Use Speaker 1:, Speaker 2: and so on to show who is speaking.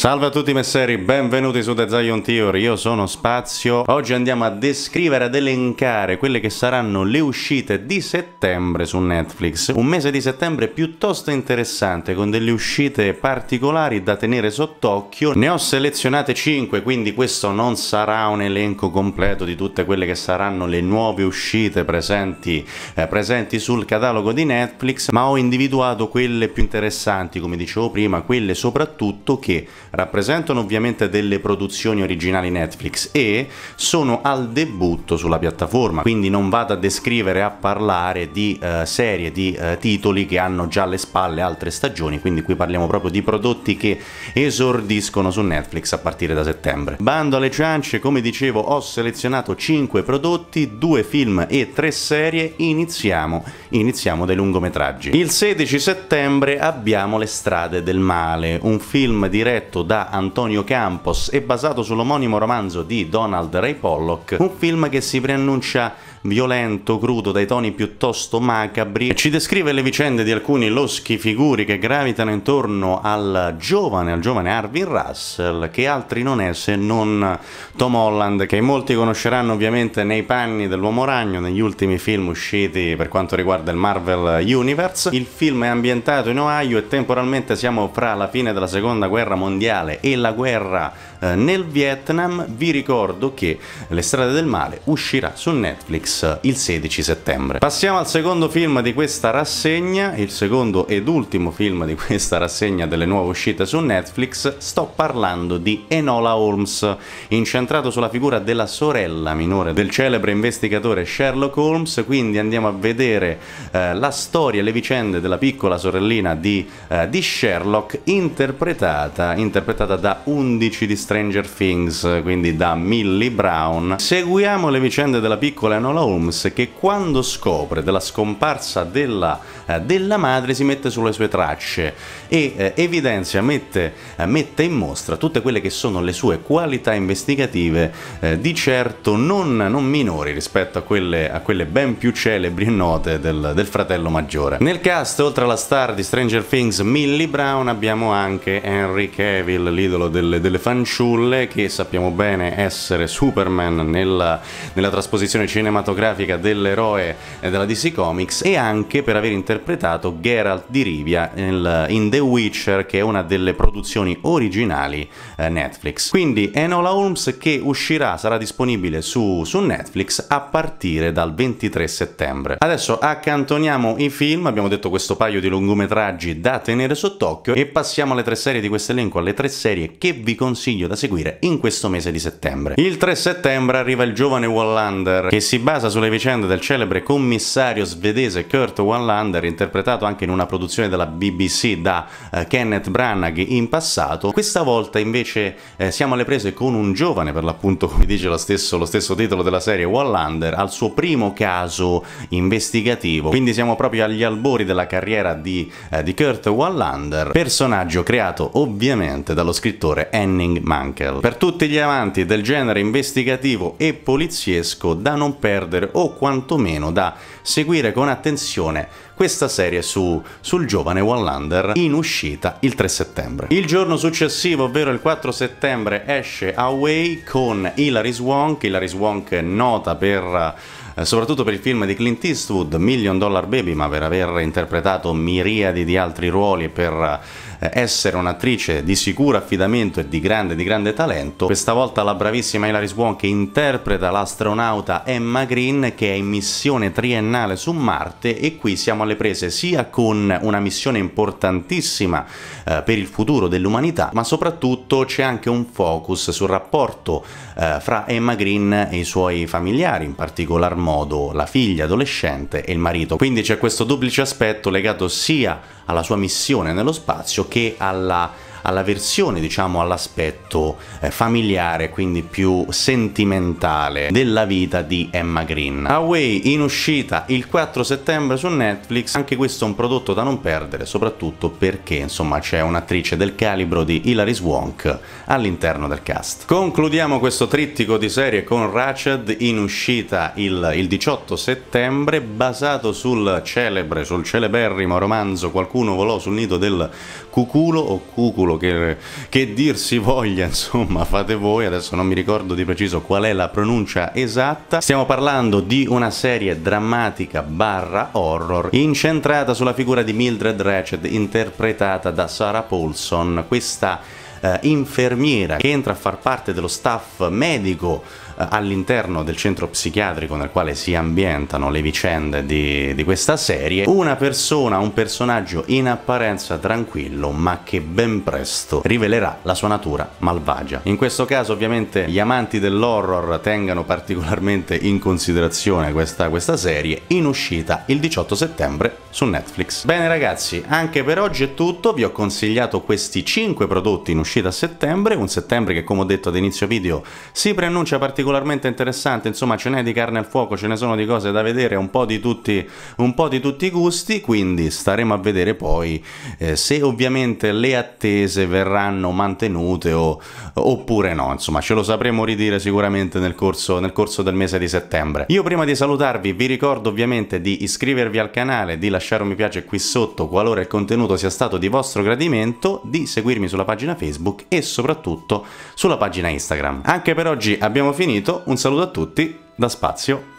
Speaker 1: Salve a tutti messeri, benvenuti su The Zion Theory, io sono Spazio. Oggi andiamo a descrivere ad elencare quelle che saranno le uscite di settembre su Netflix. Un mese di settembre piuttosto interessante, con delle uscite particolari da tenere sott'occhio. Ne ho selezionate 5, quindi questo non sarà un elenco completo di tutte quelle che saranno le nuove uscite presenti, eh, presenti sul catalogo di Netflix, ma ho individuato quelle più interessanti, come dicevo prima, quelle soprattutto che rappresentano ovviamente delle produzioni originali Netflix e sono al debutto sulla piattaforma, quindi non vado a descrivere, a parlare di eh, serie, di eh, titoli che hanno già alle spalle altre stagioni, quindi qui parliamo proprio di prodotti che esordiscono su Netflix a partire da settembre. Bando alle ciance, come dicevo, ho selezionato 5 prodotti, 2 film e 3 serie, iniziamo, iniziamo dai lungometraggi. Il 16 settembre abbiamo Le strade del male, un film diretto diretto da Antonio Campos e basato sull'omonimo romanzo di Donald Ray Pollock, un film che si preannuncia violento, crudo, dai toni piuttosto macabri, ci descrive le vicende di alcuni loschi figuri che gravitano intorno al giovane, al giovane Arvin Russell, che altri non è se non Tom Holland, che molti conosceranno ovviamente nei panni dell'Uomo Ragno, negli ultimi film usciti per quanto riguarda il Marvel Universe. Il film è ambientato in Ohio e temporalmente siamo fra la fine della seconda guerra mondiale e la guerra eh, nel Vietnam. Vi ricordo che Le strade del male uscirà su Netflix il 16 settembre. Passiamo al secondo film di questa rassegna, il secondo ed ultimo film di questa rassegna delle nuove uscite su Netflix, sto parlando di Enola Holmes, incentrato sulla figura della sorella minore del celebre investigatore Sherlock Holmes, quindi andiamo a vedere eh, la storia le vicende della piccola sorellina di, eh, di Sherlock interpretata, interpretata da 11 di Stranger Things, quindi da Millie Brown. Seguiamo le vicende della piccola Enola Enola Holmes che quando scopre della scomparsa della, eh, della madre si mette sulle sue tracce e eh, evidenzia, mette, eh, mette, in mostra tutte quelle che sono le sue qualità investigative eh, di certo non, non, minori rispetto a quelle, a quelle, ben più celebri e note del, del fratello maggiore. Nel cast oltre alla star di Stranger Things Millie Brown abbiamo anche Henry Cavill, l'idolo delle, delle fanciulle che sappiamo bene essere Superman nella, nella trasposizione cinematografica cinematografica dell'eroe della DC Comics e anche per aver interpretato Geralt di Rivia in The Witcher che è una delle produzioni originali eh, Netflix. Quindi Enola Holmes che uscirà, sarà disponibile su, su Netflix a partire dal 23 settembre. Adesso accantoniamo i film, abbiamo detto questo paio di lungometraggi da tenere sott'occhio e passiamo alle tre serie di questo elenco, alle tre serie che vi consiglio da seguire in questo mese di settembre. Il 3 settembre arriva il giovane Wallander che si basa casa sulle vicende del celebre commissario svedese Kurt Wallander, interpretato anche in una produzione della BBC da eh, Kenneth Branagh in passato. Questa volta invece eh, siamo alle prese con un giovane, per l'appunto come dice lo stesso, lo stesso titolo della serie, Wallander, al suo primo caso investigativo. Quindi siamo proprio agli albori della carriera di, eh, di Kurt Wallander, personaggio creato ovviamente dallo scrittore Henning Mankell. Per tutti gli amanti del genere investigativo e poliziesco, da non perdere perdere o quantomeno da seguire con attenzione questa serie su, sul giovane Wallander in uscita il 3 settembre. Il giorno successivo, ovvero il 4 settembre, esce Away con Hilary Swank, Hilary Swank nota per eh, soprattutto per il film di Clint Eastwood, Million Dollar Baby, ma per aver interpretato miriadi di altri ruoli e per eh, essere un'attrice di sicuro affidamento e di grande, di grande talento. Questa volta la bravissima Hilary Swan che interpreta l'astronauta Emma Green che è in missione triennale su Marte e qui siamo alle prese sia con una missione importantissima eh, per il futuro dell'umanità, ma soprattutto c'è anche un focus sul rapporto eh, fra Emma Green e i suoi familiari, in particolar modo la figlia adolescente e il marito. Quindi c'è questo duplice aspetto legato sia alla sua missione nello spazio che alla alla versione, diciamo all'aspetto eh, familiare, quindi più sentimentale della vita di Emma Green. Away in uscita il 4 settembre su Netflix, anche questo è un prodotto da non perdere, soprattutto perché insomma c'è un'attrice del calibro di Hilary Swank all'interno del cast. Concludiamo questo trittico di serie con Ratched in uscita il, il 18 settembre, basato sul celebre, sul celeberrimo romanzo Qualcuno volò sul nido del cuculo o cuculo che, che dir si voglia, insomma, fate voi, adesso non mi ricordo di preciso qual è la pronuncia esatta. Stiamo parlando di una serie drammatica barra horror incentrata sulla figura di Mildred Ratchet interpretata da Sarah Paulson, questa eh, infermiera che entra a far parte dello staff medico eh, all'interno del centro psichiatrico nel quale si ambientano le vicende di, di questa serie, una persona, un personaggio in apparenza tranquillo ma che ben presto rivelerà la sua natura malvagia. In questo caso ovviamente gli amanti dell'horror tengano particolarmente in considerazione questa, questa serie in uscita il 18 settembre su Netflix. Bene ragazzi, anche per oggi è tutto, vi ho consigliato questi 5 prodotti in uscita a settembre, un settembre che come ho detto ad inizio video si preannuncia particolarmente particolarmente interessante, insomma ce n'è di carne al fuoco, ce ne sono di cose da vedere, un po' di tutti, po di tutti i gusti, quindi staremo a vedere poi eh, se ovviamente le attese verranno mantenute o, oppure no, insomma ce lo sapremo ridire sicuramente nel corso, nel corso del mese di settembre. Io prima di salutarvi vi ricordo ovviamente di iscrivervi al canale, di lasciare un mi piace qui sotto qualora il contenuto sia stato di vostro gradimento, di seguirmi sulla pagina Facebook e soprattutto sulla pagina Instagram. Anche per oggi abbiamo finito finito, un saluto a tutti da Spazio